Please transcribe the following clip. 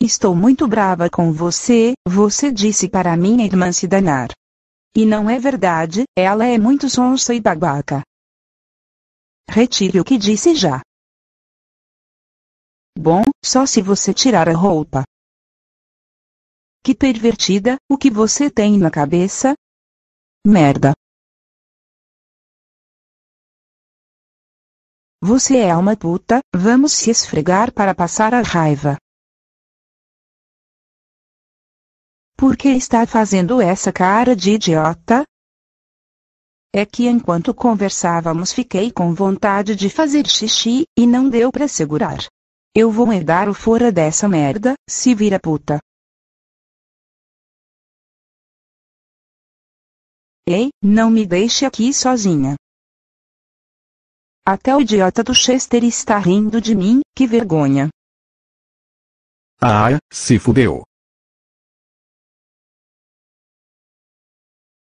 Estou muito brava com você, você disse para minha irmã se danar. E não é verdade, ela é muito sonsa e babaca. Retire o que disse já. Bom, só se você tirar a roupa. Que pervertida, o que você tem na cabeça? Merda. Você é uma puta, vamos se esfregar para passar a raiva. Por que está fazendo essa cara de idiota? É que enquanto conversávamos fiquei com vontade de fazer xixi, e não deu pra segurar. Eu vou herdar o fora dessa merda, se vira puta. Ei, não me deixe aqui sozinha. Até o idiota do Chester está rindo de mim, que vergonha. Ah, se fudeu.